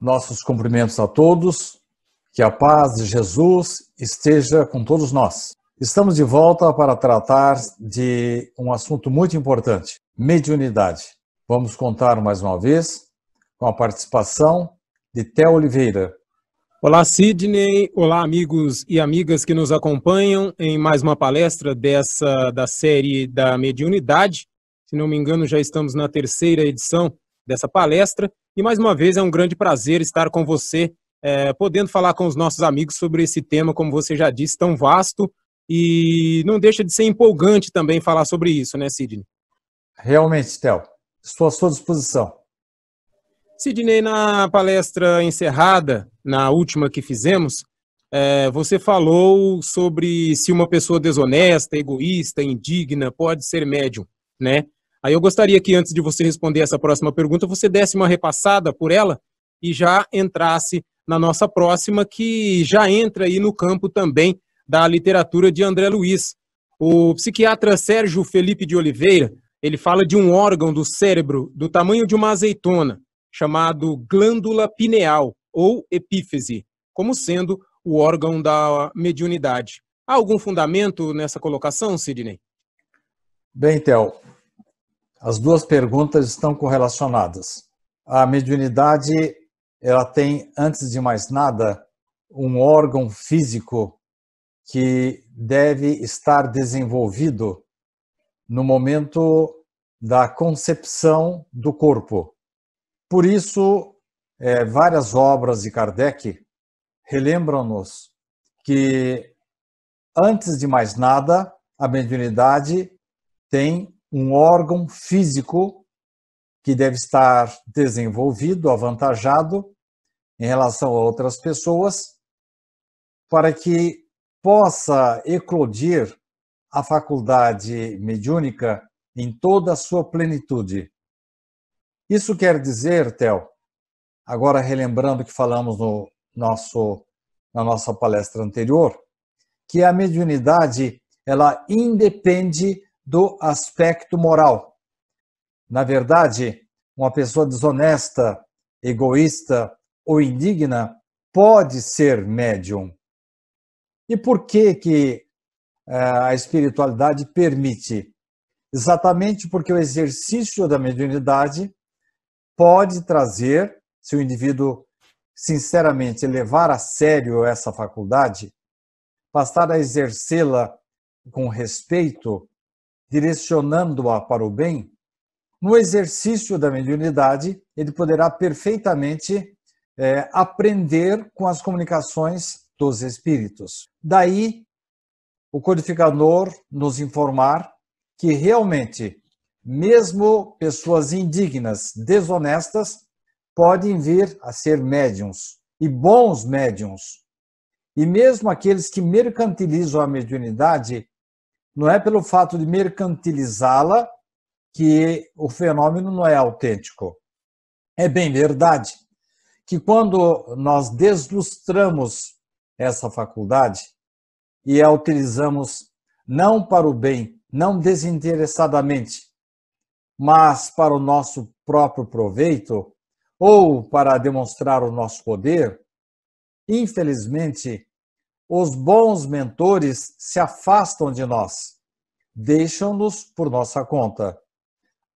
Nossos cumprimentos a todos, que a paz de Jesus esteja com todos nós. Estamos de volta para tratar de um assunto muito importante: mediunidade. Vamos contar mais uma vez com a participação de Theo Oliveira. Olá, Sidney. Olá, amigos e amigas que nos acompanham em mais uma palestra dessa da série da mediunidade. Se não me engano, já estamos na terceira edição dessa palestra. E mais uma vez é um grande prazer estar com você, é, podendo falar com os nossos amigos sobre esse tema, como você já disse, tão vasto. E não deixa de ser empolgante também falar sobre isso, né, Sidney? Realmente, Theo. Estou à sua disposição. Sidney, na palestra encerrada, na última que fizemos, é, você falou sobre se uma pessoa desonesta, egoísta, indigna pode ser médium, né? Aí eu gostaria que antes de você responder essa próxima pergunta, você desse uma repassada por ela e já entrasse na nossa próxima, que já entra aí no campo também da literatura de André Luiz. O psiquiatra Sérgio Felipe de Oliveira, ele fala de um órgão do cérebro do tamanho de uma azeitona, chamado glândula pineal ou epífise, como sendo o órgão da mediunidade. Há algum fundamento nessa colocação, Sidney? Bem, Theo, as duas perguntas estão correlacionadas. A mediunidade, ela tem, antes de mais nada, um órgão físico que deve estar desenvolvido no momento da concepção do corpo. Por isso, é, várias obras de Kardec relembram-nos que, antes de mais nada, a mediunidade tem um órgão físico que deve estar desenvolvido, avantajado em relação a outras pessoas, para que possa eclodir a faculdade mediúnica em toda a sua plenitude. Isso quer dizer, Theo, agora relembrando que falamos no nosso, na nossa palestra anterior, que a mediunidade ela independe do aspecto moral. Na verdade, uma pessoa desonesta, egoísta ou indigna pode ser médium. E por que que eh, a espiritualidade permite? Exatamente porque o exercício da mediunidade pode trazer, se o indivíduo sinceramente levar a sério essa faculdade, passar a exercê-la com respeito, direcionando-a para o bem, no exercício da mediunidade, ele poderá perfeitamente é, aprender com as comunicações dos espíritos. Daí, o codificador nos informar que realmente mesmo pessoas indignas, desonestas, podem vir a ser médiums e bons médiums. E mesmo aqueles que mercantilizam a mediunidade, não é pelo fato de mercantilizá-la que o fenômeno não é autêntico. É bem verdade que quando nós deslustramos essa faculdade e a utilizamos não para o bem, não desinteressadamente, mas para o nosso próprio proveito ou para demonstrar o nosso poder, infelizmente, os bons mentores se afastam de nós, deixam-nos por nossa conta.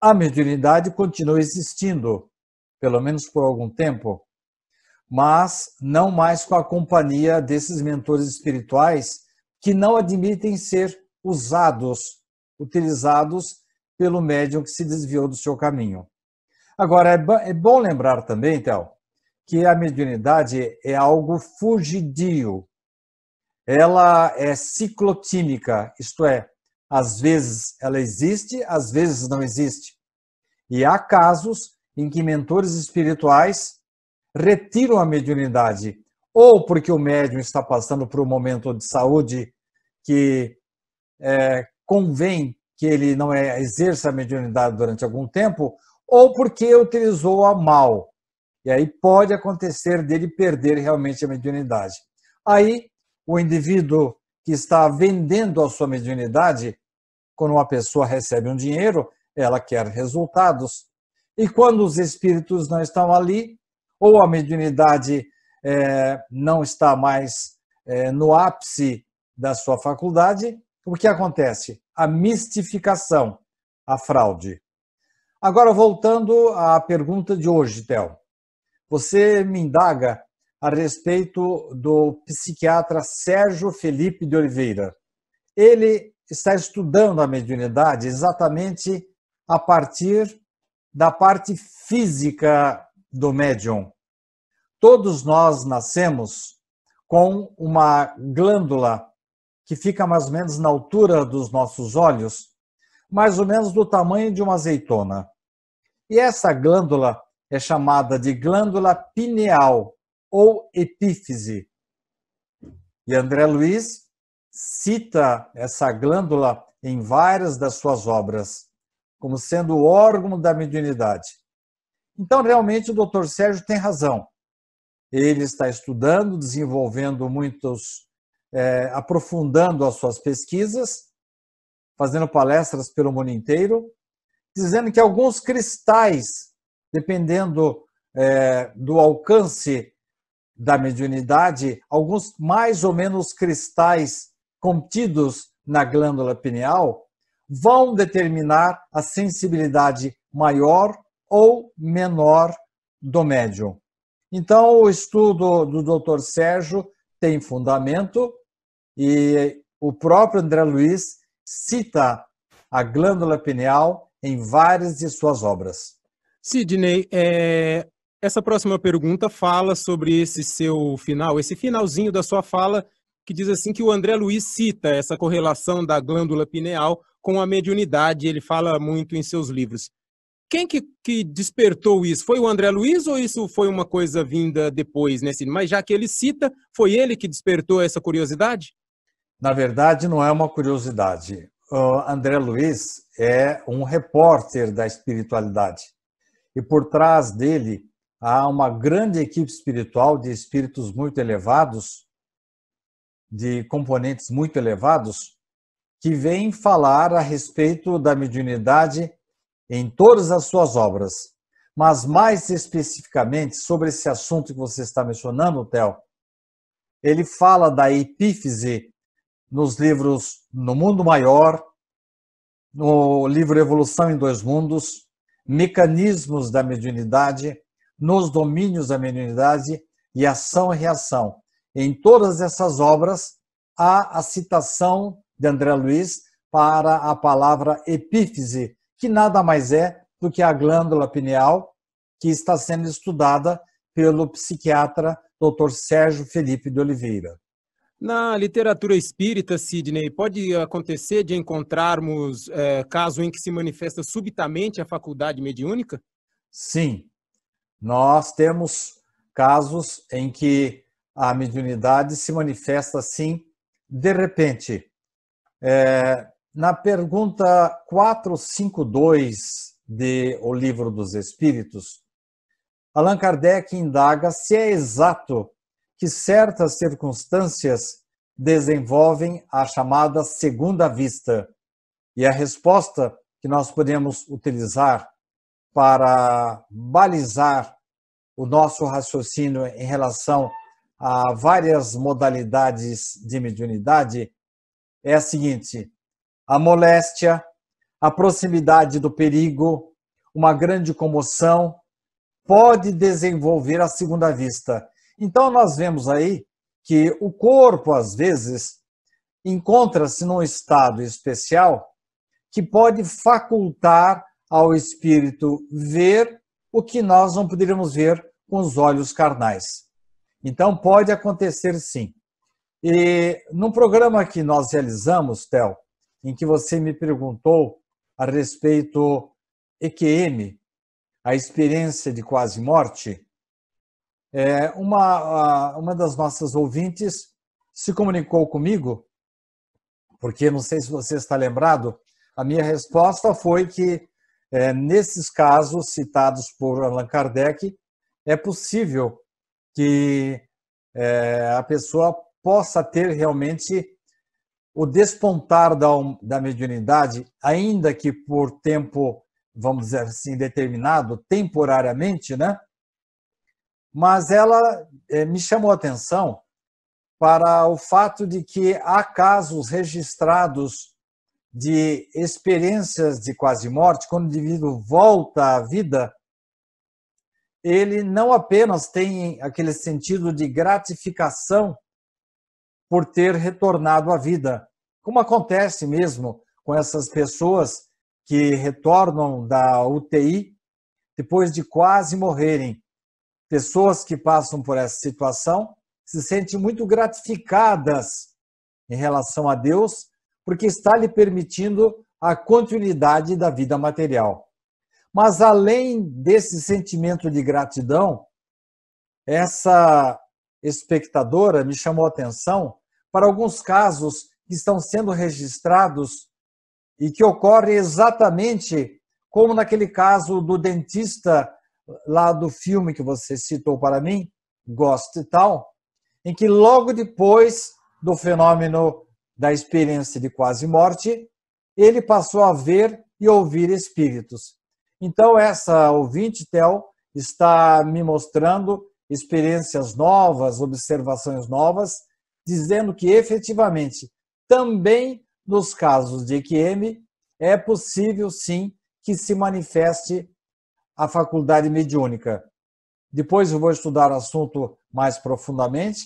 A mediunidade continua existindo, pelo menos por algum tempo, mas não mais com a companhia desses mentores espirituais que não admitem ser usados, utilizados pelo médium que se desviou do seu caminho. Agora, é, é bom lembrar também, Théo, que a mediunidade é algo fugidio. Ela é ciclotímica, isto é, às vezes ela existe, às vezes não existe. E há casos em que mentores espirituais retiram a mediunidade, ou porque o médium está passando por um momento de saúde que é, convém que ele não é, exerça a mediunidade durante algum tempo, ou porque utilizou a mal. E aí pode acontecer dele perder realmente a mediunidade. Aí, o indivíduo que está vendendo a sua mediunidade, quando uma pessoa recebe um dinheiro, ela quer resultados. E quando os espíritos não estão ali, ou a mediunidade é, não está mais é, no ápice da sua faculdade, o que acontece? a mistificação, a fraude. Agora, voltando à pergunta de hoje, Théo. Você me indaga a respeito do psiquiatra Sérgio Felipe de Oliveira. Ele está estudando a mediunidade exatamente a partir da parte física do médium. Todos nós nascemos com uma glândula que fica mais ou menos na altura dos nossos olhos, mais ou menos do tamanho de uma azeitona. E essa glândula é chamada de glândula pineal ou epífise. E André Luiz cita essa glândula em várias das suas obras, como sendo o órgão da mediunidade. Então, realmente, o doutor Sérgio tem razão. Ele está estudando, desenvolvendo muitos é, aprofundando as suas pesquisas, fazendo palestras pelo mundo inteiro, dizendo que alguns cristais, dependendo é, do alcance da mediunidade, alguns mais ou menos cristais contidos na glândula pineal vão determinar a sensibilidade maior ou menor do médium. Então, o estudo do Dr. Sérgio tem fundamento e o próprio André Luiz cita a glândula pineal em várias de suas obras. Sidney, é, essa próxima pergunta fala sobre esse seu final, esse finalzinho da sua fala, que diz assim que o André Luiz cita essa correlação da glândula pineal com a mediunidade, ele fala muito em seus livros. Quem que, que despertou isso? Foi o André Luiz ou isso foi uma coisa vinda depois, né, Cine? Mas já que ele cita, foi ele que despertou essa curiosidade? Na verdade, não é uma curiosidade. O André Luiz é um repórter da espiritualidade. E por trás dele há uma grande equipe espiritual de espíritos muito elevados, de componentes muito elevados, que vem falar a respeito da mediunidade em todas as suas obras, mas mais especificamente sobre esse assunto que você está mencionando, Theo, ele fala da epífise nos livros No Mundo Maior, no livro Evolução em Dois Mundos, Mecanismos da Mediunidade, Nos Domínios da Mediunidade e Ação e Reação. Em todas essas obras, há a citação de André Luiz para a palavra epífise que nada mais é do que a glândula pineal, que está sendo estudada pelo psiquiatra Dr. Sérgio Felipe de Oliveira. Na literatura espírita, Sidney, pode acontecer de encontrarmos é, caso em que se manifesta subitamente a faculdade mediúnica? Sim. Nós temos casos em que a mediunidade se manifesta assim de repente. É, na pergunta 452 de O Livro dos Espíritos, Allan Kardec indaga se é exato que certas circunstâncias desenvolvem a chamada segunda vista. E a resposta que nós podemos utilizar para balizar o nosso raciocínio em relação a várias modalidades de mediunidade é a seguinte: a moléstia, a proximidade do perigo, uma grande comoção, pode desenvolver a segunda vista. Então, nós vemos aí que o corpo, às vezes, encontra-se num estado especial que pode facultar ao espírito ver o que nós não poderíamos ver com os olhos carnais. Então, pode acontecer sim. E num programa que nós realizamos, Théo, em que você me perguntou a respeito EQM, a experiência de quase morte, é, uma, uma das nossas ouvintes se comunicou comigo, porque não sei se você está lembrado, a minha resposta foi que é, nesses casos citados por Allan Kardec, é possível que é, a pessoa possa ter realmente o despontar da, da mediunidade, ainda que por tempo, vamos dizer assim, determinado, temporariamente, né? Mas ela é, me chamou a atenção para o fato de que há casos registrados de experiências de quase morte, quando o indivíduo volta à vida, ele não apenas tem aquele sentido de gratificação por ter retornado à vida, como acontece mesmo com essas pessoas que retornam da UTI depois de quase morrerem. Pessoas que passam por essa situação se sentem muito gratificadas em relação a Deus, porque está lhe permitindo a continuidade da vida material. Mas além desse sentimento de gratidão, essa espectadora me chamou a atenção para alguns casos que estão sendo registrados e que ocorrem exatamente como naquele caso do dentista lá do filme que você citou para mim, Gosto e tal, em que logo depois do fenômeno da experiência de quase morte, ele passou a ver e ouvir espíritos. Então essa ouvinte Tel está me mostrando experiências novas, observações novas, dizendo que efetivamente também nos casos de EQM é possível sim que se manifeste a faculdade mediúnica. Depois eu vou estudar o assunto mais profundamente,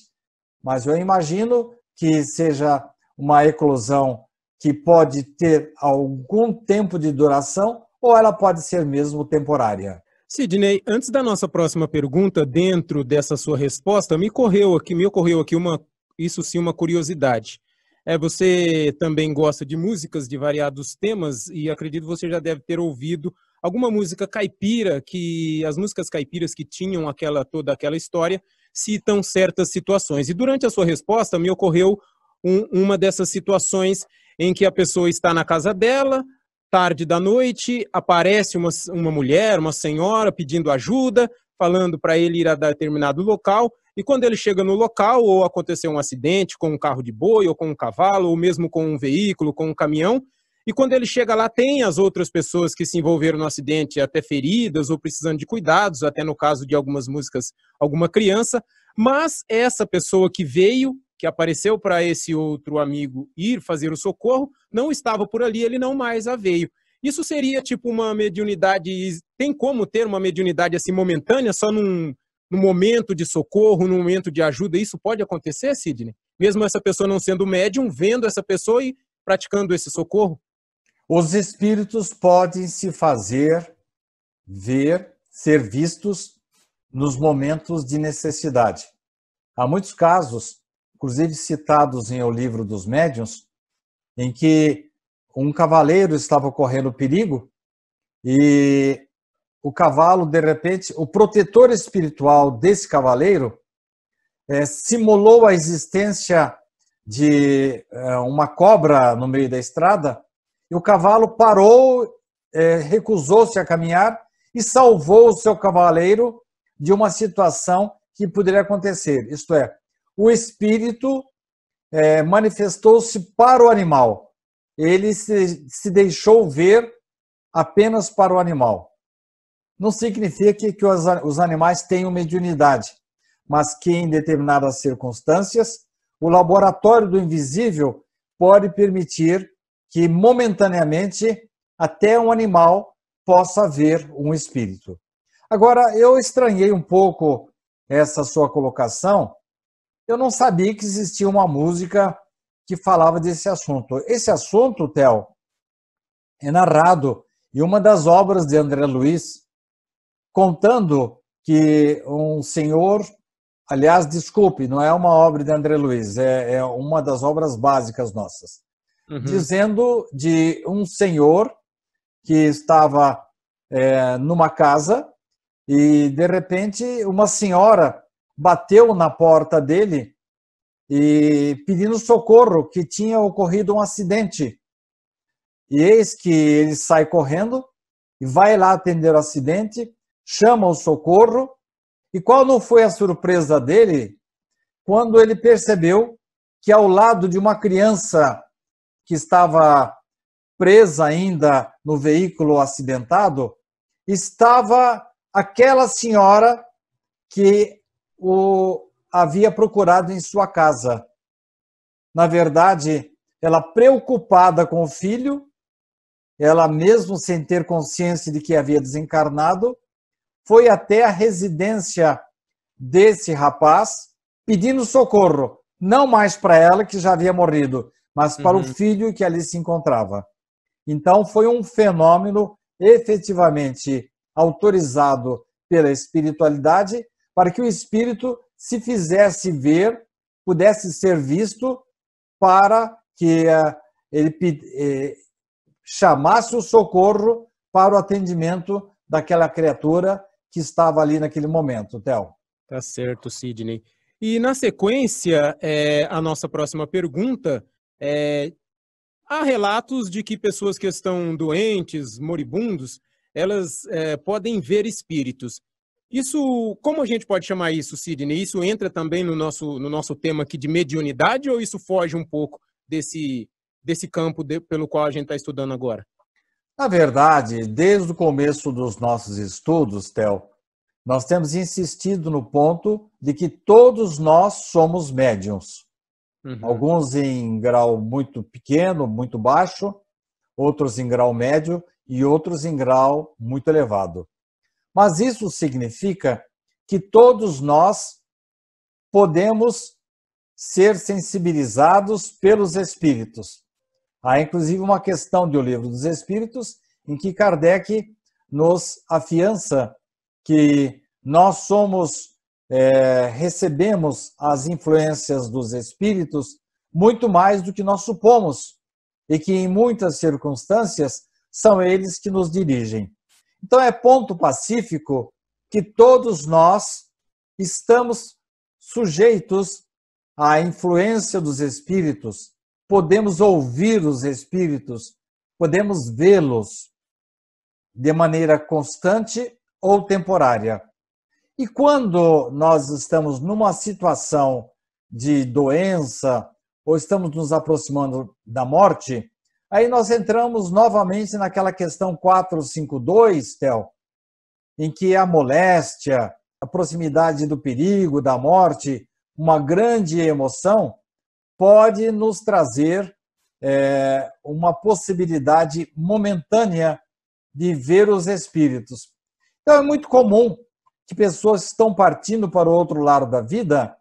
mas eu imagino que seja uma eclosão que pode ter algum tempo de duração ou ela pode ser mesmo temporária. Sidney, antes da nossa próxima pergunta, dentro dessa sua resposta, me ocorreu aqui, me ocorreu aqui uma, isso sim, uma curiosidade. É, você também gosta de músicas de variados temas e acredito você já deve ter ouvido alguma música caipira que as músicas caipiras que tinham aquela toda aquela história citam certas situações. E durante a sua resposta me ocorreu um, uma dessas situações em que a pessoa está na casa dela, tarde da noite, aparece uma, uma mulher, uma senhora pedindo ajuda, falando para ele ir a determinado local. E quando ele chega no local, ou aconteceu um acidente com um carro de boi, ou com um cavalo, ou mesmo com um veículo, com um caminhão, e quando ele chega lá, tem as outras pessoas que se envolveram no acidente, até feridas ou precisando de cuidados, até no caso de algumas músicas, alguma criança, mas essa pessoa que veio que apareceu para esse outro amigo ir fazer o socorro não estava por ali, ele não mais a veio. Isso seria tipo uma mediunidade. Tem como ter uma mediunidade assim momentânea, só num, num momento de socorro, num momento de ajuda? Isso pode acontecer, Sidney? Mesmo essa pessoa não sendo médium, vendo essa pessoa e praticando esse socorro? Os espíritos podem se fazer ver, ser vistos nos momentos de necessidade. Há muitos casos inclusive citados em O Livro dos Médiuns, em que um cavaleiro estava correndo perigo e o cavalo, de repente, o protetor espiritual desse cavaleiro é, simulou a existência de é, uma cobra no meio da estrada e o cavalo parou, é, recusou-se a caminhar e salvou o seu cavaleiro de uma situação que poderia acontecer. Isto é, o espírito é, manifestou-se para o animal. Ele se, se deixou ver apenas para o animal. Não significa que, que os, os animais tenham mediunidade, mas que em determinadas circunstâncias, o laboratório do invisível pode permitir que momentaneamente até um animal possa ver um espírito. Agora, eu estranhei um pouco essa sua colocação, eu não sabia que existia uma música que falava desse assunto. Esse assunto, Theo, é narrado em uma das obras de André Luiz, contando que um senhor, aliás, desculpe, não é uma obra de André Luiz, é, é uma das obras básicas nossas, uhum. dizendo de um senhor que estava é, numa casa e de repente uma senhora bateu na porta dele e pedindo socorro que tinha ocorrido um acidente. E eis que ele sai correndo e vai lá atender o acidente, chama o socorro. E qual não foi a surpresa dele quando ele percebeu que ao lado de uma criança que estava presa ainda no veículo acidentado, estava aquela senhora que o havia procurado em sua casa. Na verdade, ela preocupada com o filho, ela mesmo sem ter consciência de que havia desencarnado, foi até a residência desse rapaz pedindo socorro, não mais para ela que já havia morrido, mas para uhum. o filho que ali se encontrava. Então foi um fenômeno efetivamente autorizado pela espiritualidade para que o espírito se fizesse ver, pudesse ser visto, para que eh, ele eh, chamasse o socorro para o atendimento daquela criatura que estava ali naquele momento, Théo. Tá certo, Sidney. E na sequência, é, a nossa próxima pergunta é: há relatos de que pessoas que estão doentes, moribundos, elas é, podem ver espíritos. Isso, como a gente pode chamar isso, Sidney? Isso entra também no nosso, no nosso tema aqui de mediunidade ou isso foge um pouco desse, desse campo de, pelo qual a gente está estudando agora? Na verdade, desde o começo dos nossos estudos, Théo, nós temos insistido no ponto de que todos nós somos médiums. Uhum. Alguns em grau muito pequeno, muito baixo, outros em grau médio e outros em grau muito elevado. Mas isso significa que todos nós podemos ser sensibilizados pelos espíritos. Há inclusive uma questão do Livro dos Espíritos em que Kardec nos afiança que nós somos, é, recebemos as influências dos espíritos muito mais do que nós supomos e que em muitas circunstâncias são eles que nos dirigem. Então, é ponto pacífico que todos nós estamos sujeitos à influência dos espíritos, podemos ouvir os espíritos, podemos vê-los de maneira constante ou temporária. E quando nós estamos numa situação de doença ou estamos nos aproximando da morte, Aí nós entramos novamente naquela questão 452, Tel, em que a moléstia, a proximidade do perigo, da morte, uma grande emoção, pode nos trazer é, uma possibilidade momentânea de ver os espíritos. Então é muito comum que pessoas que estão partindo para o outro lado da vida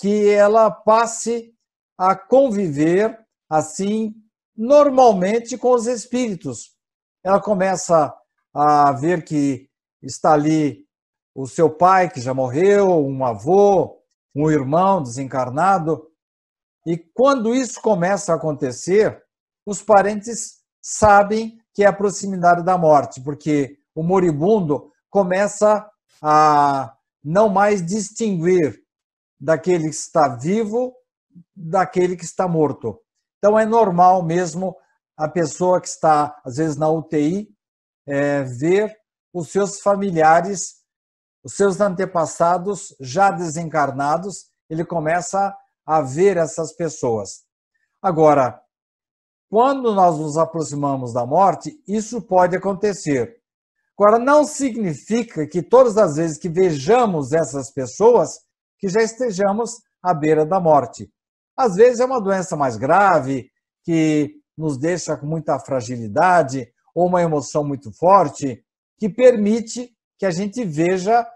que ela passe a conviver assim normalmente com os espíritos. Ela começa a ver que está ali o seu pai que já morreu, um avô, um irmão desencarnado. E quando isso começa a acontecer, os parentes sabem que é a proximidade da morte, porque o moribundo começa a não mais distinguir daquele que está vivo daquele que está morto. Então, é normal mesmo a pessoa que está, às vezes, na UTI, é, ver os seus familiares, os seus antepassados já desencarnados, ele começa a ver essas pessoas. Agora, quando nós nos aproximamos da morte, isso pode acontecer. Agora, não significa que todas as vezes que vejamos essas pessoas, que já estejamos à beira da morte. Às vezes é uma doença mais grave, que nos deixa com muita fragilidade, ou uma emoção muito forte, que permite que a gente veja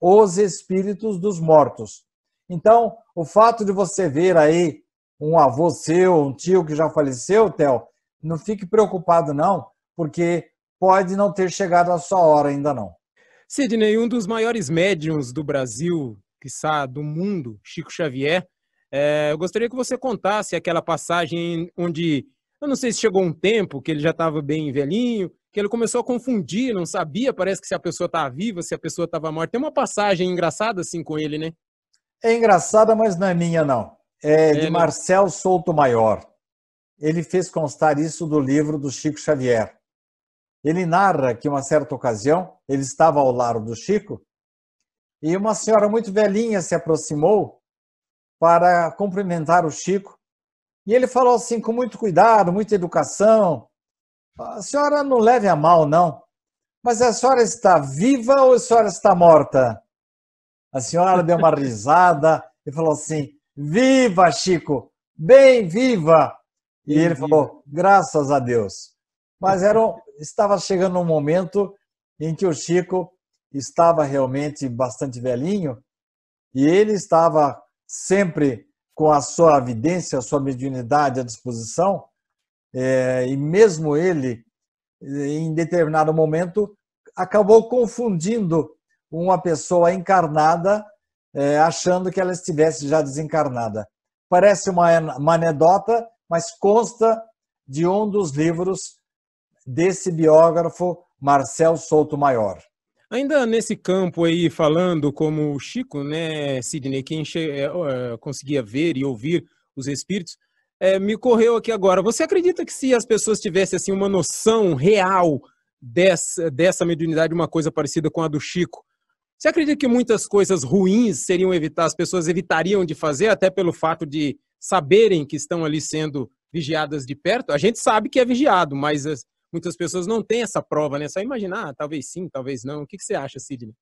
os espíritos dos mortos. Então, o fato de você ver aí um avô seu, um tio que já faleceu, Theo, não fique preocupado não, porque pode não ter chegado a sua hora ainda não. Sidney, um dos maiores médiums do Brasil, quiçá do mundo, Chico Xavier, é, eu gostaria que você contasse aquela passagem onde, eu não sei se chegou um tempo que ele já estava bem velhinho, que ele começou a confundir, não sabia, parece que se a pessoa estava tá viva, se a pessoa estava morta. Tem uma passagem engraçada assim com ele, né? É engraçada, mas não é minha, não. É, é de é, Marcel Souto Maior. Ele fez constar isso do livro do Chico Xavier. Ele narra que, uma certa ocasião, ele estava ao lado do Chico e uma senhora muito velhinha se aproximou para cumprimentar o Chico. E ele falou assim, com muito cuidado, muita educação: ah, A senhora não leve a mal, não. Mas a senhora está viva ou a senhora está morta? A senhora deu uma risada e falou assim: Viva, Chico! Bem viva! E ele falou: Graças a Deus. Mas era estava chegando um momento em que o Chico estava realmente bastante velhinho e ele estava sempre com a sua evidência, a sua mediunidade à disposição, é, e mesmo ele, em determinado momento, acabou confundindo uma pessoa encarnada, é, achando que ela estivesse já desencarnada. Parece uma, uma anedota, mas consta de um dos livros desse biógrafo Marcel Souto Maior. Ainda nesse campo aí, falando como o Chico, né, Sidney, quem é, conseguia ver e ouvir os espíritos, é, me correu aqui agora. Você acredita que se as pessoas tivessem assim uma noção real dessa, dessa mediunidade, uma coisa parecida com a do Chico, você acredita que muitas coisas ruins seriam evitadas, as pessoas evitariam de fazer, até pelo fato de saberem que estão ali sendo vigiadas de perto? A gente sabe que é vigiado, mas muitas pessoas não têm essa prova, né? Só imaginar, ah, talvez sim, talvez não. O que, que você acha, Sidney?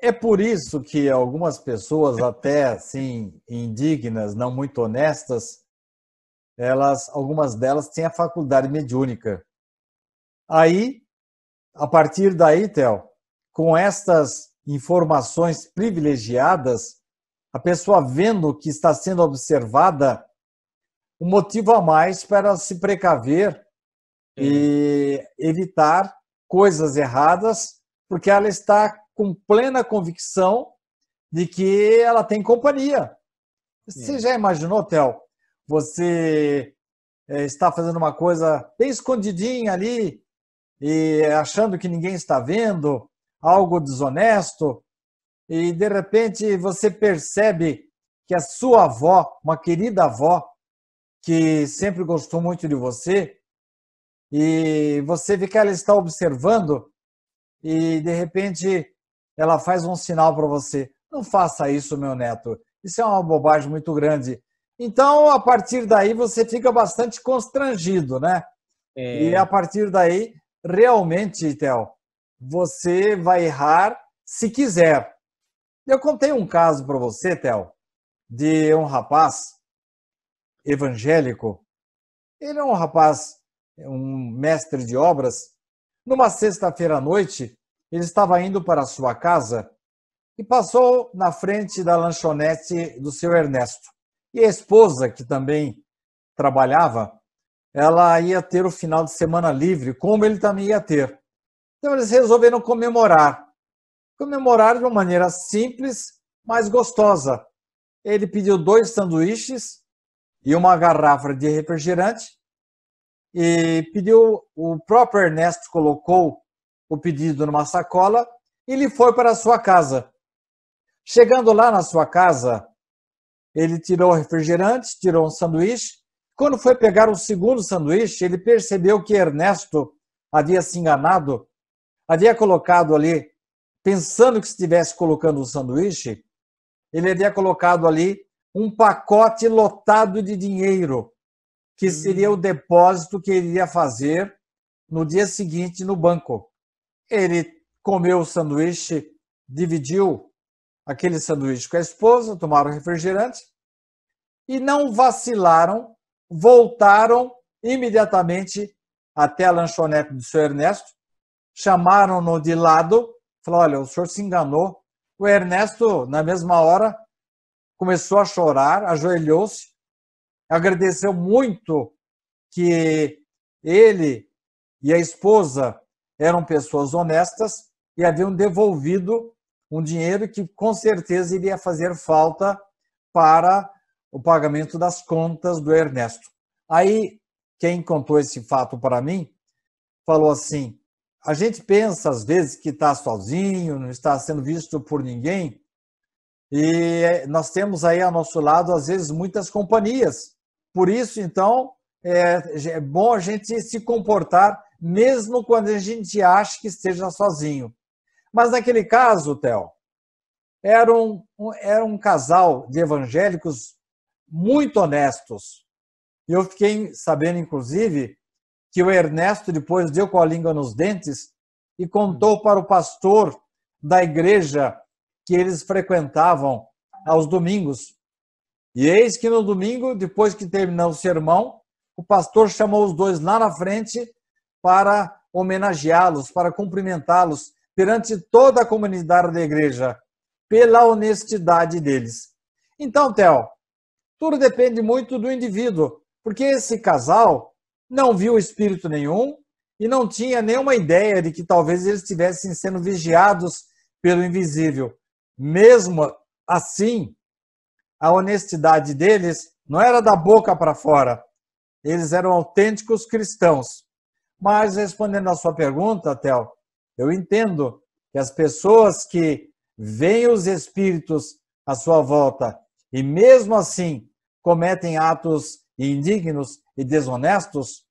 É por isso que algumas pessoas, até assim, indignas, não muito honestas, elas, algumas delas têm a faculdade mediúnica. Aí, a partir daí, Théo, com estas informações privilegiadas, a pessoa vendo que está sendo observada, um motivo a mais para se precaver é. e evitar coisas erradas, porque ela está com plena convicção de que ela tem companhia. Você é. já imaginou, Theo? Você é, está fazendo uma coisa bem escondidinha ali e achando que ninguém está vendo, algo desonesto, e de repente você percebe que a sua avó, uma querida avó, que sempre gostou muito de você, e você vê que ela está observando e de repente ela faz um sinal para você. Não faça isso, meu neto. Isso é uma bobagem muito grande. Então, a partir daí, você fica bastante constrangido, né? É... E a partir daí, realmente, Théo, você vai errar se quiser. Eu contei um caso para você, Théo, de um rapaz evangélico. Ele é um rapaz é um mestre de obras, numa sexta-feira à noite, ele estava indo para sua casa e passou na frente da lanchonete do seu Ernesto. E a esposa, que também trabalhava, ela ia ter o final de semana livre, como ele também ia ter. Então eles resolveram comemorar. Comemorar de uma maneira simples, mas gostosa. Ele pediu dois sanduíches e uma garrafa de refrigerante e pediu, o próprio Ernesto colocou o pedido numa sacola e ele foi para a sua casa. Chegando lá na sua casa, ele tirou o refrigerante, tirou um sanduíche. Quando foi pegar o segundo sanduíche, ele percebeu que Ernesto havia se enganado, havia colocado ali, pensando que estivesse colocando um sanduíche, ele havia colocado ali um pacote lotado de dinheiro que seria o hum. depósito que ele iria fazer no dia seguinte no banco. Ele comeu o sanduíche, dividiu aquele sanduíche com a esposa, tomaram refrigerante e não vacilaram, voltaram imediatamente até a lanchonete do seu Ernesto, chamaram-no de lado, falaram: olha, o senhor se enganou. O Ernesto, na mesma hora, começou a chorar, ajoelhou-se agradeceu muito que ele e a esposa eram pessoas honestas e haviam devolvido um dinheiro que com certeza iria fazer falta para o pagamento das contas do Ernesto. Aí quem contou esse fato para mim falou assim: a gente pensa às vezes que está sozinho, não está sendo visto por ninguém, e eh, nós temos aí ao nosso lado às vezes muitas companhias por isso, então, é, é bom a gente se comportar mesmo quando a gente acha que esteja sozinho. Mas naquele caso, Theo, era um, era um casal de evangélicos muito honestos. E eu fiquei sabendo, inclusive, que o Ernesto depois deu com a língua nos dentes e contou para o pastor da igreja que eles frequentavam aos domingos e eis que no domingo, depois que terminou o sermão, o pastor chamou os dois lá na frente para homenageá-los, para cumprimentá-los perante toda a comunidade da igreja, pela honestidade deles. Então, Theo, tudo depende muito do indivíduo, porque esse casal não viu espírito nenhum e não tinha nenhuma ideia de que talvez eles estivessem sendo vigiados pelo invisível. Mesmo assim, a honestidade deles não era da boca para fora. Eles eram autênticos cristãos. Mas, respondendo à sua pergunta, Tel, eu entendo que as pessoas que veem os espíritos à sua volta e, mesmo assim, cometem atos indignos e desonestos,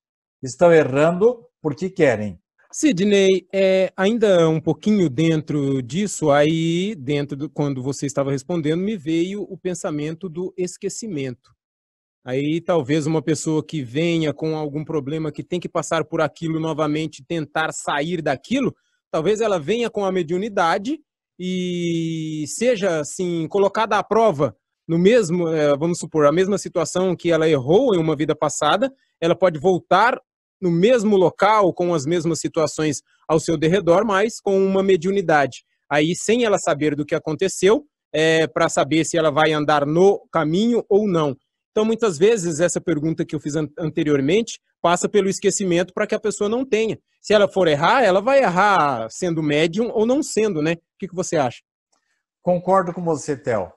estão errando porque querem. Sidney, é, ainda um pouquinho dentro disso, aí dentro do, quando você estava respondendo, me veio o pensamento do esquecimento. Aí talvez uma pessoa que venha com algum problema que tem que passar por aquilo novamente, tentar sair daquilo, talvez ela venha com a mediunidade e seja assim colocada à prova no mesmo, é, vamos supor, a mesma situação que ela errou em uma vida passada, ela pode voltar no mesmo local, com as mesmas situações ao seu derredor, mas com uma mediunidade. Aí, sem ela saber do que aconteceu, é, para saber se ela vai andar no caminho ou não. Então, muitas vezes, essa pergunta que eu fiz anteriormente passa pelo esquecimento para que a pessoa não tenha. Se ela for errar, ela vai errar sendo médium ou não sendo, né? O que, que você acha? Concordo com você, Theo.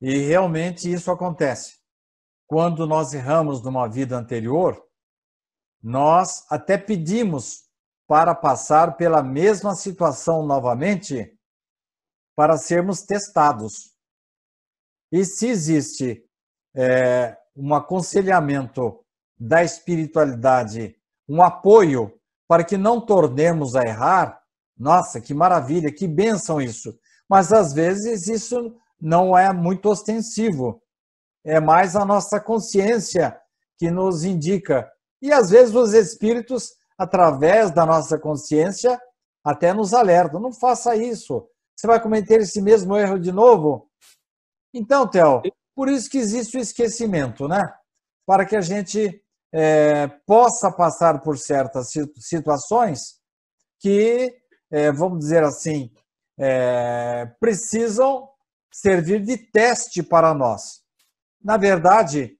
E realmente isso acontece. Quando nós erramos numa vida anterior, nós até pedimos para passar pela mesma situação novamente para sermos testados. E se existe é, um aconselhamento da espiritualidade, um apoio para que não tornemos a errar, nossa, que maravilha, que bênção isso. Mas às vezes isso não é muito ostensivo. É mais a nossa consciência que nos indica e às vezes os espíritos, através da nossa consciência, até nos alertam: não faça isso, você vai cometer esse mesmo erro de novo. Então, Theo, por isso que existe o esquecimento, né? Para que a gente é, possa passar por certas situações que, é, vamos dizer assim, é, precisam servir de teste para nós. Na verdade,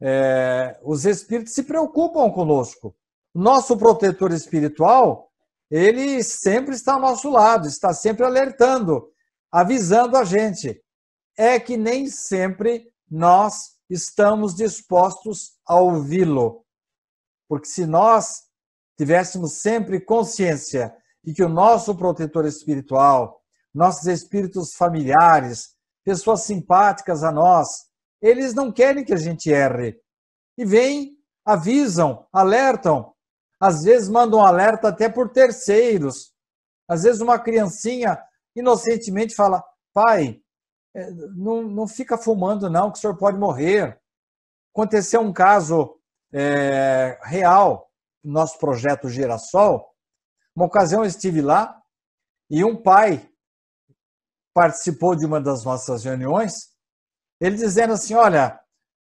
é, os espíritos se preocupam conosco. Nosso protetor espiritual, ele sempre está ao nosso lado, está sempre alertando, avisando a gente. É que nem sempre nós estamos dispostos a ouvi-lo. Porque se nós tivéssemos sempre consciência de que o nosso protetor espiritual, nossos espíritos familiares, pessoas simpáticas a nós, eles não querem que a gente erre. E vêm, avisam, alertam. Às vezes mandam alerta até por terceiros. Às vezes uma criancinha inocentemente fala: pai, eh, não, não fica fumando, não, que o senhor pode morrer. Aconteceu um caso é, real no nosso projeto Girassol. Uma ocasião eu estive lá e um pai participou de uma das nossas reuniões ele dizendo assim: Olha,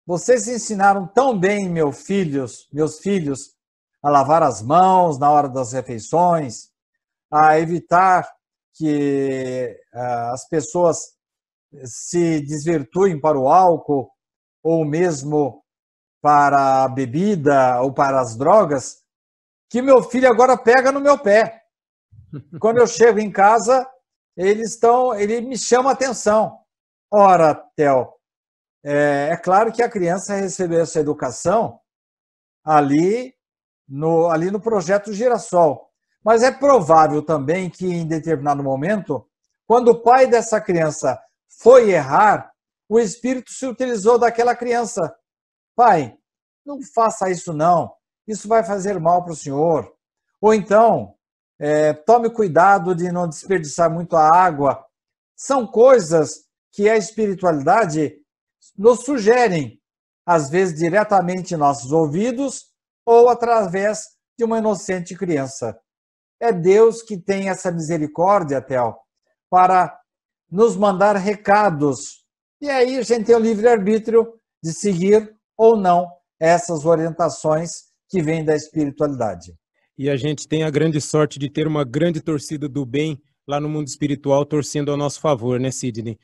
vocês ensinaram tão bem meus filhos, meus filhos, a lavar as mãos na hora das refeições, a evitar que eh, as pessoas se desvirtuem para o álcool ou mesmo para a bebida ou para as drogas, que meu filho agora pega no meu pé. Quando eu chego em casa, eles estão, ele me chama a atenção. Ora, Theo, é, é claro que a criança recebeu essa educação ali no, ali no projeto Girassol. Mas é provável também que em determinado momento, quando o pai dessa criança foi errar, o espírito se utilizou daquela criança. Pai, não faça isso não, isso vai fazer mal para o senhor. Ou então, é, tome cuidado de não desperdiçar muito a água. São coisas que a espiritualidade nos sugerem, às vezes diretamente em nossos ouvidos ou através de uma inocente criança. É Deus que tem essa misericórdia, Théo, para nos mandar recados. E aí a gente tem é o livre-arbítrio de seguir ou não essas orientações que vêm da espiritualidade. E a gente tem a grande sorte de ter uma grande torcida do bem lá no mundo espiritual torcendo ao nosso favor, né, Sidney?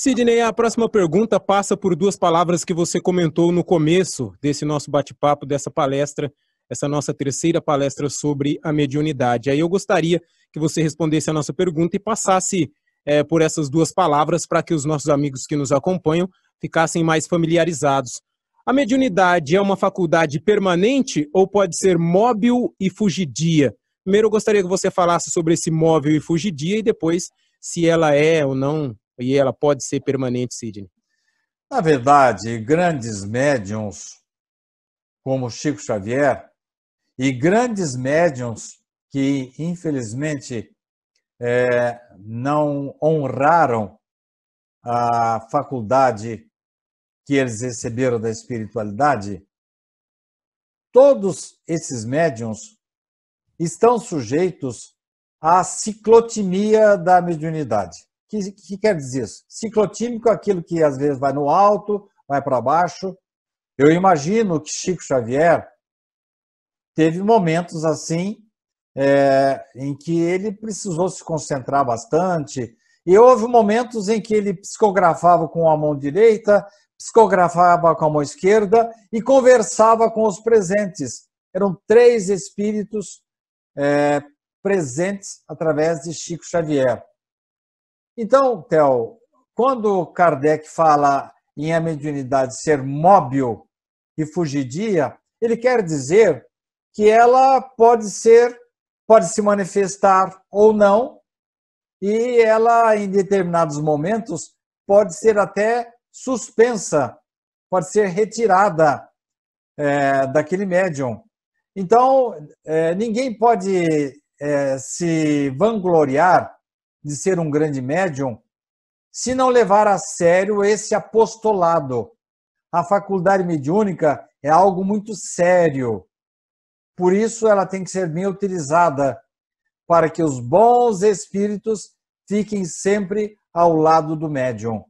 Sidney, a próxima pergunta passa por duas palavras que você comentou no começo desse nosso bate-papo, dessa palestra, essa nossa terceira palestra sobre a mediunidade. Aí eu gostaria que você respondesse a nossa pergunta e passasse é, por essas duas palavras para que os nossos amigos que nos acompanham ficassem mais familiarizados. A mediunidade é uma faculdade permanente ou pode ser móvel e fugidia? Primeiro eu gostaria que você falasse sobre esse móvel e fugidia e depois se ela é ou não e ela pode ser permanente, Sidney? Na verdade, grandes médiums como Chico Xavier e grandes médiums que, infelizmente, é, não honraram a faculdade que eles receberam da espiritualidade, todos esses médiums estão sujeitos à ciclotimia da mediunidade que, que quer dizer isso? Ciclotímico é aquilo que às vezes vai no alto, vai para baixo. Eu imagino que Chico Xavier teve momentos assim é, em que ele precisou se concentrar bastante. E houve momentos em que ele psicografava com a mão direita, psicografava com a mão esquerda e conversava com os presentes. Eram três espíritos é, presentes através de Chico Xavier. Então, Theo, quando Kardec fala em a mediunidade ser móvel e fugidia, ele quer dizer que ela pode ser, pode se manifestar ou não, e ela, em determinados momentos, pode ser até suspensa, pode ser retirada é, daquele médium. Então, é, ninguém pode é, se vangloriar de ser um grande médium se não levar a sério esse apostolado. A faculdade mediúnica é algo muito sério. Por isso, ela tem que ser bem utilizada para que os bons espíritos fiquem sempre ao lado do médium.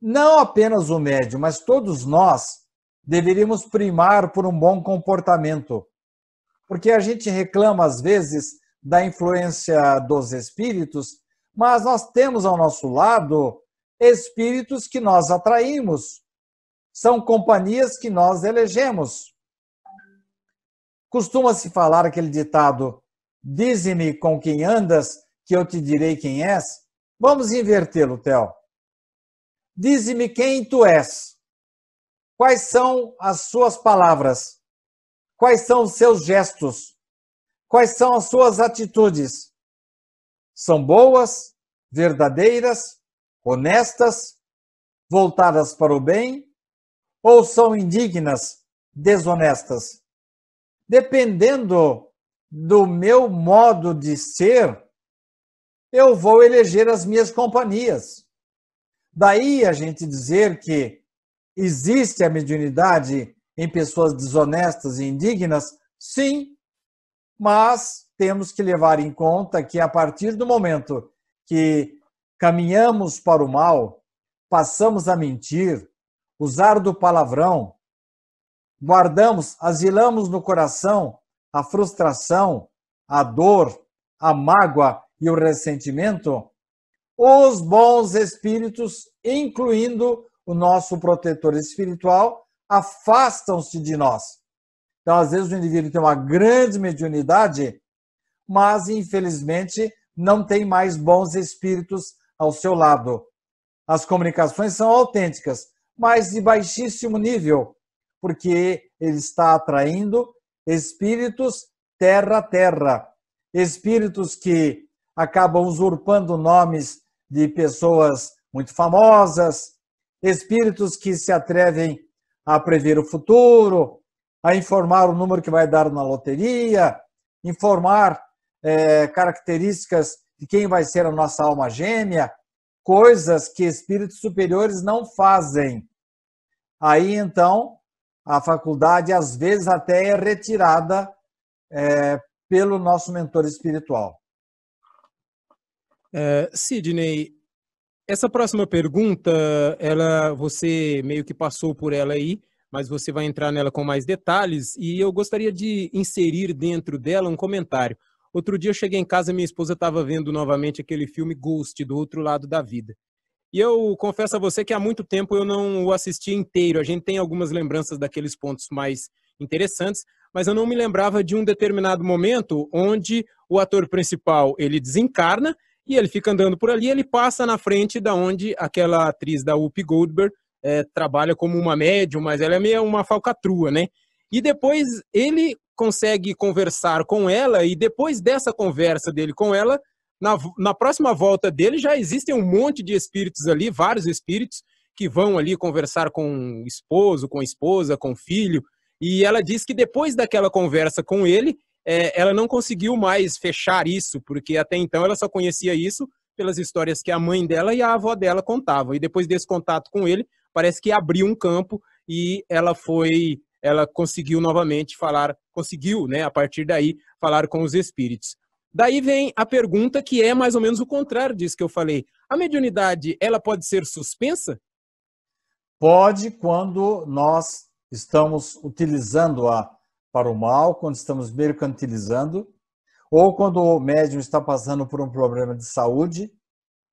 Não apenas o médium, mas todos nós deveríamos primar por um bom comportamento. Porque a gente reclama, às vezes, da influência dos espíritos, mas nós temos ao nosso lado espíritos que nós atraímos, são companhias que nós elegemos. Costuma-se falar aquele ditado: Dize-me com quem andas, que eu te direi quem és. Vamos invertê-lo, Theo. Dize-me quem tu és. Quais são as suas palavras? Quais são os seus gestos? Quais são as suas atitudes? são boas, verdadeiras, honestas, voltadas para o bem, ou são indignas, desonestas? Dependendo do meu modo de ser, eu vou eleger as minhas companhias. Daí a gente dizer que existe a mediunidade em pessoas desonestas e indignas, sim, mas temos que levar em conta que a partir do momento que caminhamos para o mal, passamos a mentir, usar do palavrão, guardamos, asilamos no coração a frustração, a dor, a mágoa e o ressentimento, os bons espíritos, incluindo o nosso protetor espiritual, afastam-se de nós. Então, às vezes, o indivíduo tem uma grande mediunidade, mas infelizmente não tem mais bons espíritos ao seu lado. As comunicações são autênticas, mas de baixíssimo nível, porque ele está atraindo espíritos terra a terra, espíritos que acabam usurpando nomes de pessoas muito famosas, espíritos que se atrevem a prever o futuro, a informar o número que vai dar na loteria, informar é, características de quem vai ser a nossa alma gêmea, coisas que espíritos superiores não fazem. Aí então a faculdade às vezes até é retirada é, pelo nosso mentor espiritual. É, Sidney, essa próxima pergunta, ela você meio que passou por ela aí, mas você vai entrar nela com mais detalhes e eu gostaria de inserir dentro dela um comentário. Outro dia eu cheguei em casa, e minha esposa estava vendo novamente aquele filme Ghost, do outro lado da vida. E eu confesso a você que há muito tempo eu não o assisti inteiro. A gente tem algumas lembranças daqueles pontos mais interessantes, mas eu não me lembrava de um determinado momento onde o ator principal ele desencarna e ele fica andando por ali, ele passa na frente da onde aquela atriz da Whoopi Goldberg é, trabalha como uma médium, mas ela é meio uma falcatrua, né? E depois ele consegue conversar com ela e depois dessa conversa dele com ela, na, na próxima volta dele já existem um monte de espíritos ali, vários espíritos que vão ali conversar com o esposo, com a esposa, com o filho. E ela diz que depois daquela conversa com ele, é, ela não conseguiu mais fechar isso, porque até então ela só conhecia isso pelas histórias que a mãe dela e a avó dela contavam. E depois desse contato com ele, parece que abriu um campo e ela foi ela conseguiu novamente falar, conseguiu, né, a partir daí, falar com os espíritos. Daí vem a pergunta que é mais ou menos o contrário disso que eu falei. A mediunidade, ela pode ser suspensa? Pode quando nós estamos utilizando-a para o mal, quando estamos mercantilizando, ou quando o médium está passando por um problema de saúde,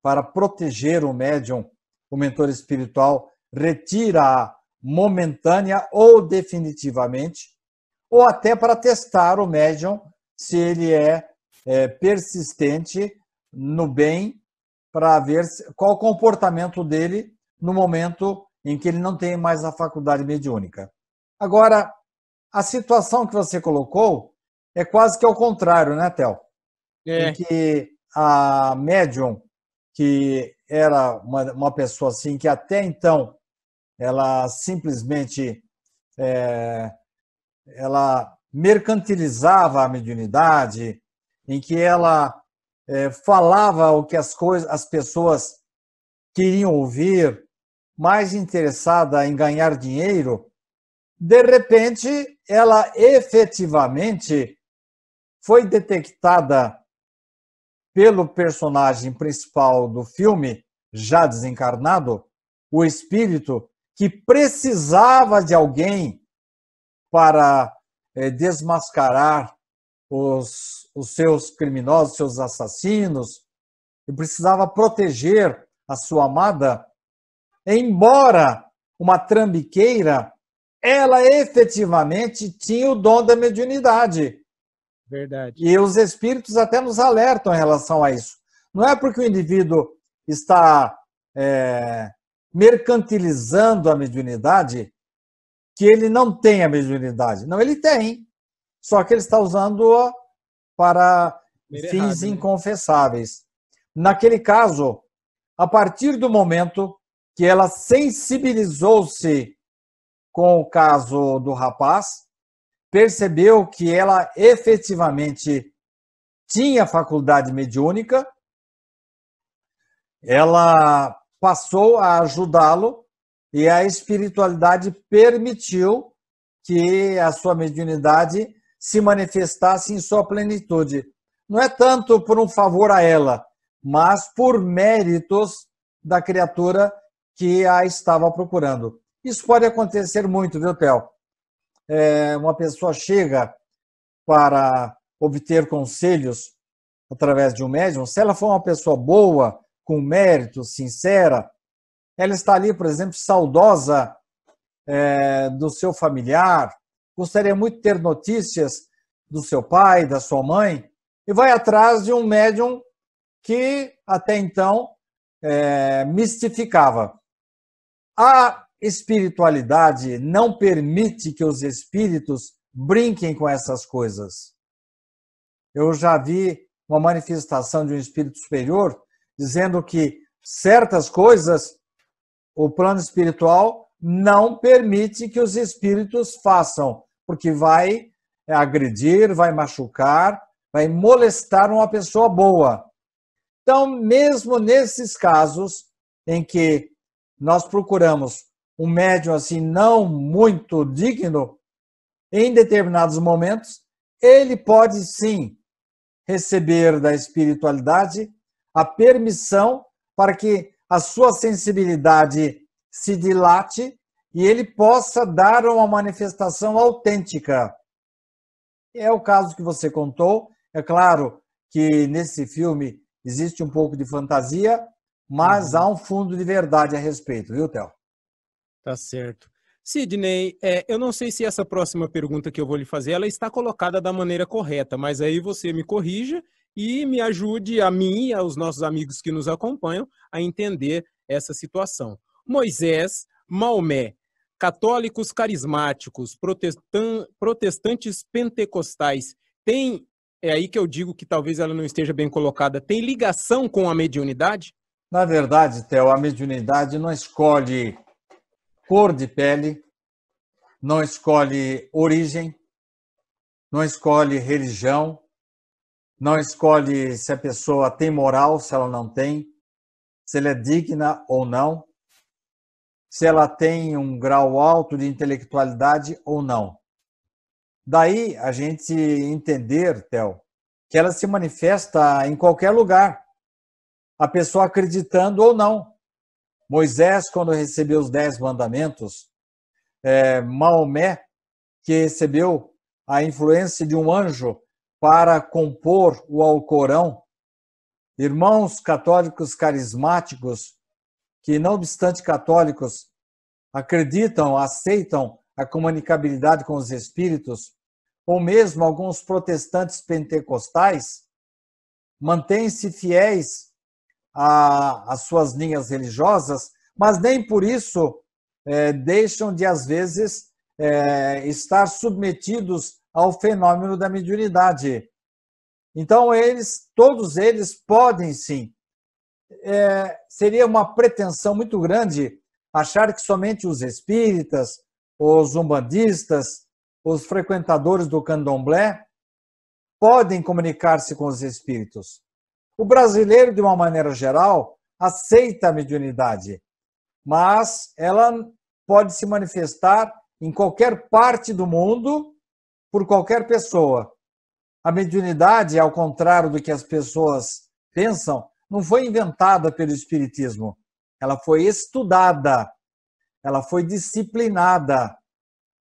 para proteger o médium, o mentor espiritual retira momentânea ou definitivamente, ou até para testar o médium se ele é, é persistente no bem, para ver qual o comportamento dele no momento em que ele não tem mais a faculdade mediúnica. Agora, a situação que você colocou é quase que ao contrário, né, Tel? É. Em que a médium, que era uma, uma pessoa assim, que até então ela simplesmente é, ela mercantilizava a mediunidade, em que ela é, falava o que as coisas, as pessoas queriam ouvir, mais interessada em ganhar dinheiro, de repente ela efetivamente foi detectada pelo personagem principal do filme, já desencarnado, o espírito que precisava de alguém para é, desmascarar os, os seus criminosos, seus assassinos, e precisava proteger a sua amada, embora uma trambiqueira, ela efetivamente tinha o dom da mediunidade. Verdade. E os espíritos até nos alertam em relação a isso. Não é porque o indivíduo está é, mercantilizando a mediunidade, que ele não tem a mediunidade. Não, ele tem, só que ele está usando-a para Meio fins errado, né? inconfessáveis. Né? Naquele caso, a partir do momento que ela sensibilizou-se com o caso do rapaz, percebeu que ela efetivamente tinha faculdade mediúnica, ela passou a ajudá-lo e a espiritualidade permitiu que a sua mediunidade se manifestasse em sua plenitude. Não é tanto por um favor a ela, mas por méritos da criatura que a estava procurando. Isso pode acontecer muito, viu, Theo? É, uma pessoa chega para obter conselhos através de um médium, se ela for uma pessoa boa, com mérito, sincera, ela está ali, por exemplo, saudosa é, do seu familiar, gostaria muito de ter notícias do seu pai, da sua mãe, e vai atrás de um médium que até então é, mistificava. A espiritualidade não permite que os espíritos brinquem com essas coisas. Eu já vi uma manifestação de um espírito superior dizendo que certas coisas o plano espiritual não permite que os espíritos façam, porque vai agredir, vai machucar, vai molestar uma pessoa boa. Então, mesmo nesses casos em que nós procuramos um médium assim não muito digno, em determinados momentos, ele pode sim receber da espiritualidade a permissão para que a sua sensibilidade se dilate e ele possa dar uma manifestação autêntica. É o caso que você contou. É claro que nesse filme existe um pouco de fantasia, mas uhum. há um fundo de verdade a respeito, viu, Théo? Tá certo. Sidney, é, eu não sei se essa próxima pergunta que eu vou lhe fazer ela está colocada da maneira correta, mas aí você me corrija e me ajude a mim e aos nossos amigos que nos acompanham a entender essa situação. Moisés, Maomé, católicos carismáticos, protestantes pentecostais, tem, é aí que eu digo que talvez ela não esteja bem colocada, tem ligação com a mediunidade? Na verdade, Theo, a mediunidade não escolhe cor de pele, não escolhe origem, não escolhe religião, não escolhe se a pessoa tem moral, se ela não tem, se ela é digna ou não, se ela tem um grau alto de intelectualidade ou não. Daí a gente entender, Théo, que ela se manifesta em qualquer lugar, a pessoa acreditando ou não. Moisés, quando recebeu os dez mandamentos, é, Maomé, que recebeu a influência de um anjo para compor o Alcorão, irmãos católicos carismáticos, que não obstante católicos, acreditam, aceitam a comunicabilidade com os espíritos, ou mesmo alguns protestantes pentecostais, mantêm-se fiéis às suas linhas religiosas, mas nem por isso é, deixam de, às vezes, é, estar submetidos ao fenômeno da mediunidade. Então, eles, todos eles podem sim. É, seria uma pretensão muito grande achar que somente os espíritas, os umbandistas, os frequentadores do candomblé podem comunicar-se com os espíritos. O brasileiro, de uma maneira geral, aceita a mediunidade, mas ela pode se manifestar em qualquer parte do mundo por qualquer pessoa. A mediunidade, ao contrário do que as pessoas pensam, não foi inventada pelo Espiritismo. Ela foi estudada, ela foi disciplinada.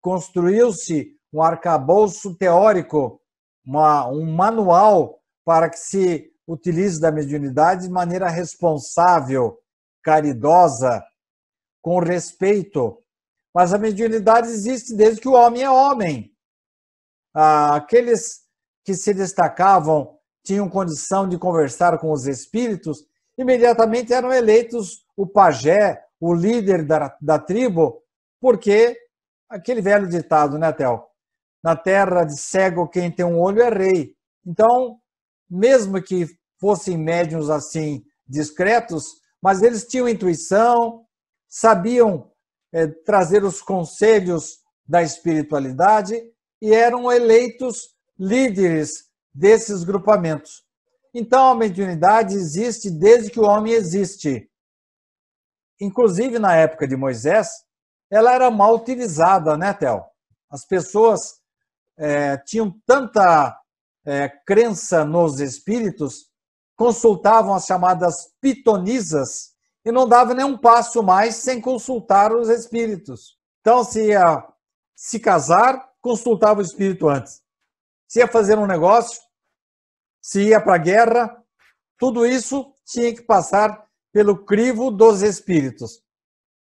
Construiu-se um arcabouço teórico, uma, um manual para que se utilize da mediunidade de maneira responsável, caridosa, com respeito. Mas a mediunidade existe desde que o homem é homem. Ah, aqueles que se destacavam tinham condição de conversar com os espíritos, imediatamente eram eleitos o pajé, o líder da, da tribo, porque aquele velho ditado, né, Tel? Na terra de cego, quem tem um olho é rei. Então, mesmo que fossem médiums assim discretos, mas eles tinham intuição, sabiam é, trazer os conselhos da espiritualidade e eram eleitos líderes desses grupamentos. Então, a mediunidade existe desde que o homem existe. Inclusive, na época de Moisés, ela era mal utilizada, né, Tel? As pessoas é, tinham tanta é, crença nos espíritos, consultavam as chamadas pitonisas e não dava nenhum passo mais sem consultar os espíritos. Então, se ia se casar, consultava o espírito antes. Se ia fazer um negócio, se ia para a guerra, tudo isso tinha que passar pelo crivo dos espíritos.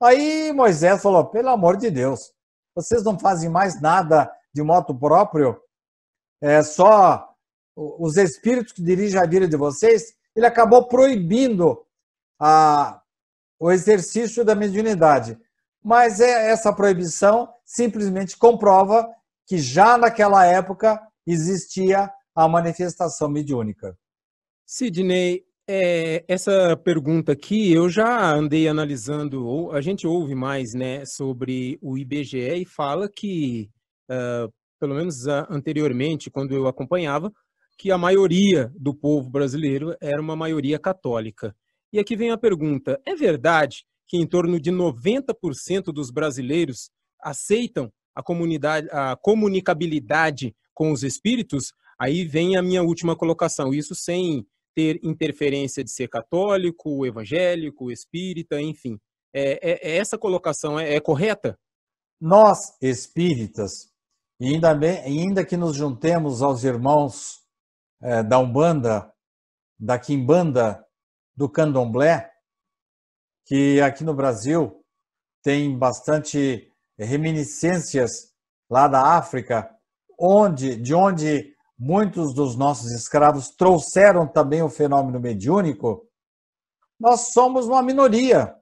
Aí Moisés falou: pelo amor de Deus, vocês não fazem mais nada de moto próprio? É só os espíritos que dirigem a vida de vocês? Ele acabou proibindo a, o exercício da mediunidade. Mas é, essa proibição simplesmente comprova que já naquela época existia a manifestação mediúnica. Sidney, é, essa pergunta aqui eu já andei analisando, a gente ouve mais né, sobre o IBGE e fala que, uh, pelo menos anteriormente, quando eu acompanhava, que a maioria do povo brasileiro era uma maioria católica. E aqui vem a pergunta: é verdade que em torno de 90% dos brasileiros aceitam a, comunidade, a comunicabilidade com os espíritos, aí vem a minha última colocação. Isso sem ter interferência de ser católico, evangélico, espírita, enfim. É, é, é essa colocação é, é, correta? Nós, espíritas, e ainda, bem, ainda que nos juntemos aos irmãos é, da Umbanda, da Quimbanda, do Candomblé, que aqui no Brasil tem bastante reminiscências lá da África, onde, de onde muitos dos nossos escravos trouxeram também o fenômeno mediúnico, nós somos uma minoria.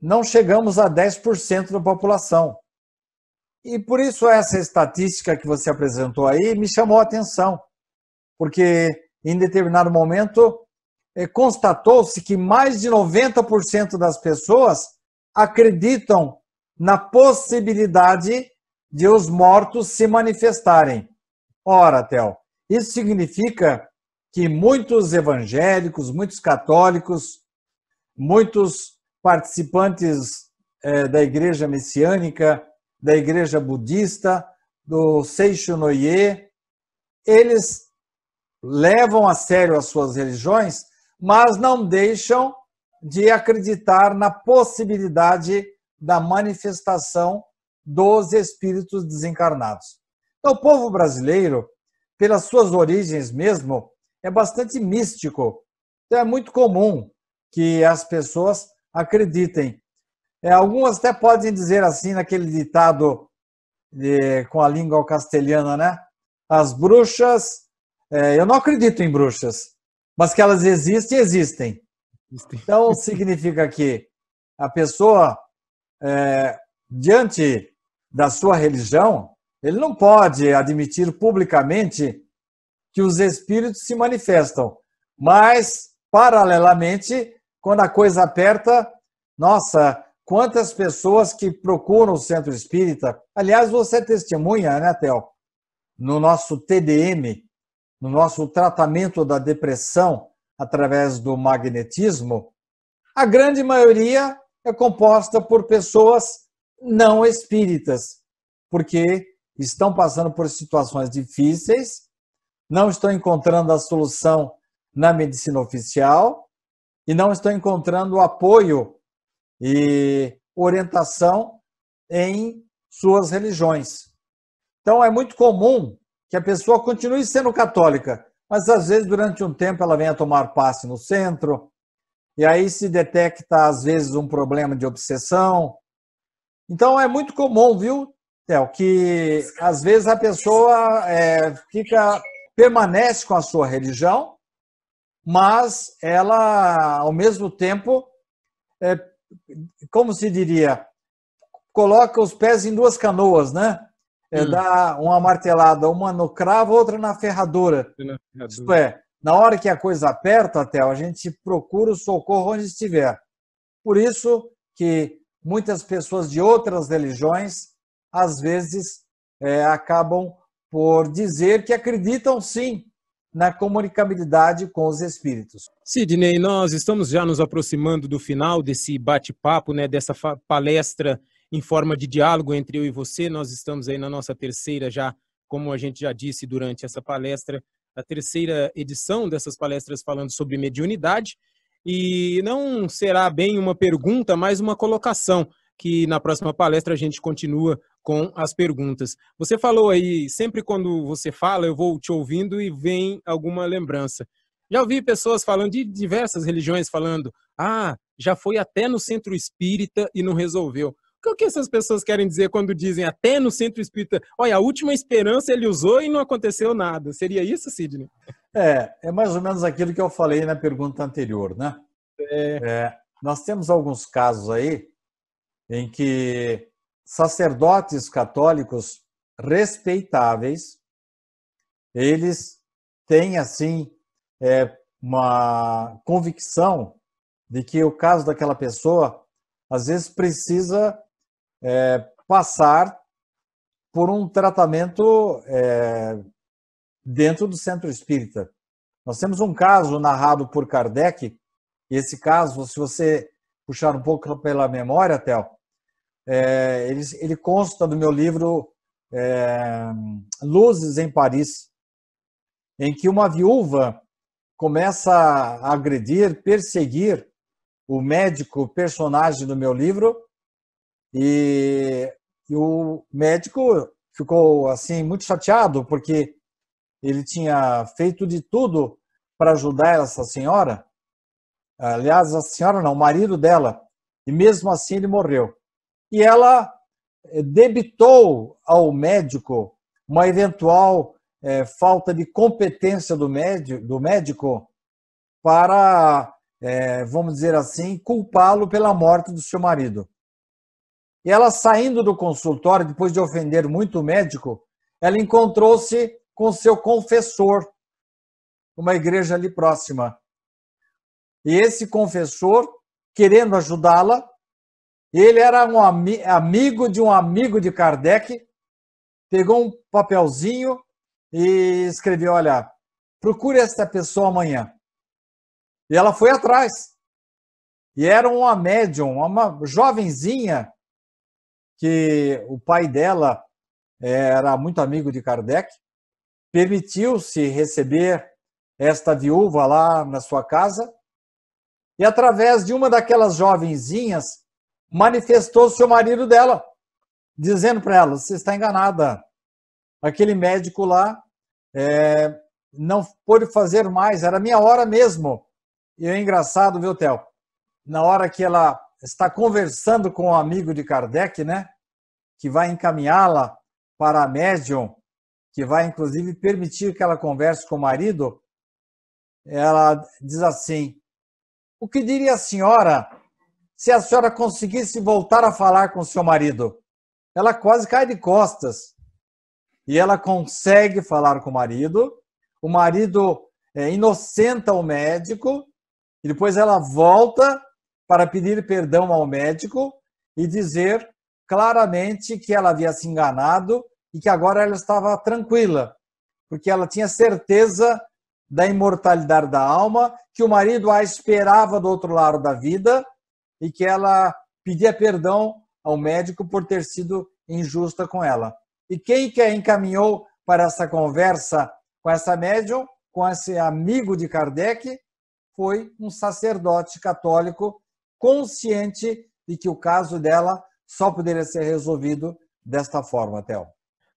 Não chegamos a 10% da população. E por isso essa estatística que você apresentou aí me chamou a atenção, porque em determinado momento eh, constatou-se que mais de 90% das pessoas acreditam na possibilidade de os mortos se manifestarem. Ora, Théo, isso significa que muitos evangélicos, muitos católicos, muitos participantes é, da igreja messiânica, da igreja budista, do Seishu Noye, eles levam a sério as suas religiões, mas não deixam de acreditar na possibilidade da manifestação dos espíritos desencarnados. Então, o povo brasileiro, pelas suas origens mesmo, é bastante místico. Então, é muito comum que as pessoas acreditem. É, algumas até podem dizer assim, naquele ditado de, é, com a língua castelhana, né? As bruxas, é, eu não acredito em bruxas, mas que elas existem, existem. Então significa que a pessoa é, diante da sua religião, ele não pode admitir publicamente que os espíritos se manifestam. Mas, paralelamente, quando a coisa aperta, nossa, quantas pessoas que procuram o centro espírita. Aliás, você testemunha, né, Theo? No nosso TDM, no nosso tratamento da depressão através do magnetismo, a grande maioria é composta por pessoas não espíritas, porque estão passando por situações difíceis, não estão encontrando a solução na medicina oficial e não estão encontrando apoio e orientação em suas religiões. Então é muito comum que a pessoa continue sendo católica, mas às vezes durante um tempo ela venha tomar passe no centro, e aí se detecta, às vezes, um problema de obsessão. Então, é muito comum, viu, Théo, que às vezes a pessoa é, fica, permanece com a sua religião, mas ela, ao mesmo tempo, é, como se diria, coloca os pés em duas canoas, né? É, hum. Dá uma martelada, uma no cravo, outra na ferradura. na ferradura. Isto é, na hora que a coisa aperta, até a gente procura o socorro onde estiver. Por isso que muitas pessoas de outras religiões, às vezes, é, acabam por dizer que acreditam sim na comunicabilidade com os espíritos. Sidney, nós estamos já nos aproximando do final desse bate-papo, né, dessa palestra em forma de diálogo entre eu e você. Nós estamos aí na nossa terceira já, como a gente já disse durante essa palestra, a terceira edição dessas palestras falando sobre mediunidade. E não será bem uma pergunta, mas uma colocação, que na próxima palestra a gente continua com as perguntas. Você falou aí, sempre quando você fala, eu vou te ouvindo e vem alguma lembrança. Já ouvi pessoas falando de diversas religiões falando: "Ah, já foi até no centro espírita e não resolveu". O que essas pessoas querem dizer quando dizem até no centro espírita, olha, a última esperança ele usou e não aconteceu nada? Seria isso, Sidney? É, é mais ou menos aquilo que eu falei na pergunta anterior, né? É... É, nós temos alguns casos aí em que sacerdotes católicos respeitáveis, eles têm assim é, uma convicção de que o caso daquela pessoa às vezes precisa é, passar por um tratamento é, dentro do centro espírita. Nós temos um caso narrado por Kardec, esse caso, se você puxar um pouco pela memória, Théo, é, ele, ele, consta do meu livro é, Luzes em Paris, em que uma viúva começa a agredir, perseguir o médico personagem do meu livro, e, e o médico ficou assim muito chateado porque ele tinha feito de tudo para ajudar essa senhora. Aliás, a senhora não, o marido dela. E mesmo assim ele morreu. E ela eh, debitou ao médico uma eventual é, falta de competência do médico, do médico para, é, vamos dizer assim, culpá-lo pela morte do seu marido. E ela saindo do consultório, depois de ofender muito o médico, ela encontrou-se com seu confessor, uma igreja ali próxima. E esse confessor, querendo ajudá-la, ele era um ami amigo de um amigo de Kardec, pegou um papelzinho e escreveu: Olha, procure essa pessoa amanhã. E ela foi atrás. E era uma médium, uma jovenzinha, que o pai dela eh, era muito amigo de Kardec, permitiu-se receber esta viúva lá na sua casa e, através de uma daquelas jovenzinhas, manifestou-se o marido dela, dizendo para ela: Você está enganada. Aquele médico lá é, não pôde fazer mais, era minha hora mesmo. E é engraçado, viu, Theo? Na hora que ela está conversando com um amigo de Kardec, né? Que vai encaminhá-la para a médium, que vai inclusive permitir que ela converse com o marido. Ela diz assim: O que diria a senhora se a senhora conseguisse voltar a falar com seu marido? Ela quase cai de costas. E ela consegue falar com o marido. O marido é, inocenta o médico. E depois ela volta para pedir perdão ao médico e dizer claramente que ela havia se enganado e que agora ela estava tranquila, porque ela tinha certeza da imortalidade da alma, que o marido a esperava do outro lado da vida e que ela pedia perdão ao médico por ter sido injusta com ela. E quem que a encaminhou para essa conversa com essa médium, com esse amigo de Kardec, foi um sacerdote católico consciente de que o caso dela só poderia ser resolvido desta forma, Théo.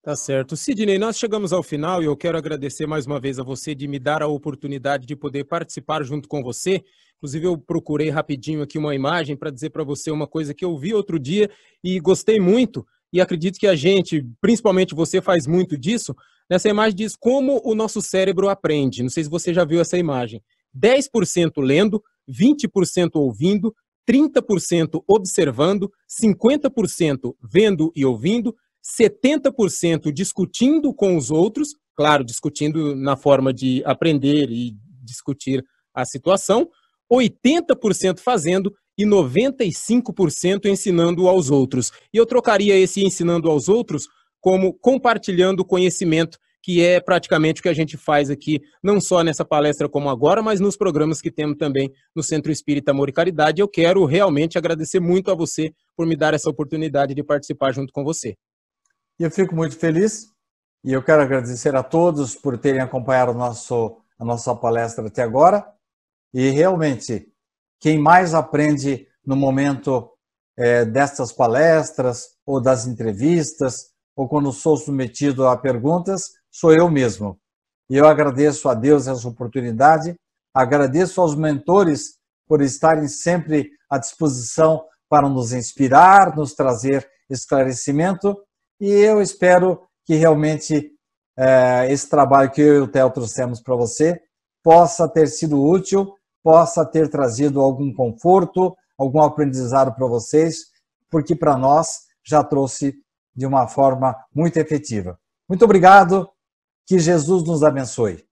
Tá certo. Sidney, nós chegamos ao final e eu quero agradecer mais uma vez a você de me dar a oportunidade de poder participar junto com você. Inclusive, eu procurei rapidinho aqui uma imagem para dizer para você uma coisa que eu vi outro dia e gostei muito. E acredito que a gente, principalmente você, faz muito disso. Nessa imagem diz como o nosso cérebro aprende. Não sei se você já viu essa imagem. 10% lendo, 20% ouvindo, 30% observando, 50% vendo e ouvindo, 70% discutindo com os outros, claro, discutindo na forma de aprender e discutir a situação, 80% fazendo e 95% ensinando aos outros. E eu trocaria esse ensinando aos outros como compartilhando conhecimento que é praticamente o que a gente faz aqui, não só nessa palestra como agora, mas nos programas que temos também no Centro Espírita Amor e Caridade. Eu quero realmente agradecer muito a você por me dar essa oportunidade de participar junto com você. Eu fico muito feliz e eu quero agradecer a todos por terem acompanhado nosso, a nossa palestra até agora. E realmente, quem mais aprende no momento é, destas palestras ou das entrevistas ou quando sou submetido a perguntas sou eu mesmo. E eu agradeço a Deus essa oportunidade, agradeço aos mentores por estarem sempre à disposição para nos inspirar, nos trazer esclarecimento, e eu espero que realmente é, esse trabalho que eu e o Theo trouxemos para você possa ter sido útil, possa ter trazido algum conforto, algum aprendizado para vocês, porque para nós já trouxe de uma forma muito efetiva. Muito obrigado, que Jesus nos abençoe.